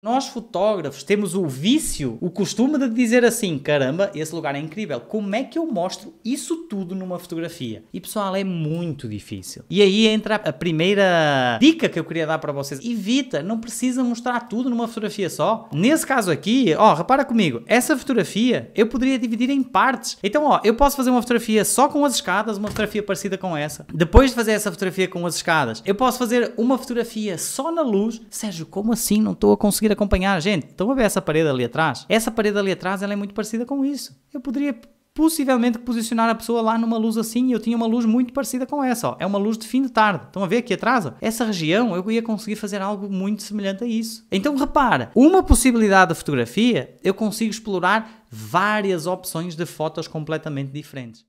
Nós fotógrafos temos o vício, o costume de dizer assim: caramba, esse lugar é incrível, como é que eu mostro isso tudo numa fotografia? E pessoal, é muito difícil. E aí entra a primeira dica que eu queria dar para vocês: evita, não precisa mostrar tudo numa fotografia só. Nesse caso aqui, ó, repara comigo, essa fotografia eu poderia dividir em partes. Então, ó, eu posso fazer uma fotografia só com as escadas, uma fotografia parecida com essa. Depois de fazer essa fotografia com as escadas, eu posso fazer uma fotografia só na luz. Sérgio, como assim não estou a conseguir? conseguir acompanhar. Gente, estão a ver essa parede ali atrás? Essa parede ali atrás ela é muito parecida com isso. Eu poderia possivelmente posicionar a pessoa lá numa luz assim e eu tinha uma luz muito parecida com essa, ó. é uma luz de fim de tarde, estão a ver aqui atrás? Ó? Essa região eu ia conseguir fazer algo muito semelhante a isso. Então repara, uma possibilidade da fotografia eu consigo explorar várias opções de fotos completamente diferentes.